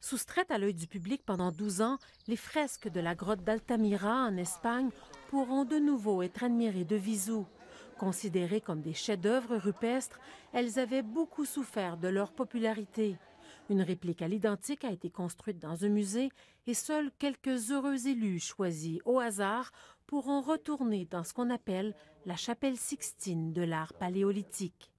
Soustraite à l'œil du public pendant 12 ans, les fresques de la grotte d'Altamira en Espagne pourront de nouveau être admirées de visu. Considérées comme des chefs-d'œuvre rupestres, elles avaient beaucoup souffert de leur popularité. Une réplique à l'identique a été construite dans un musée et seuls quelques heureux élus choisis au hasard pourront retourner dans ce qu'on appelle la chapelle sixtine de l'art paléolithique.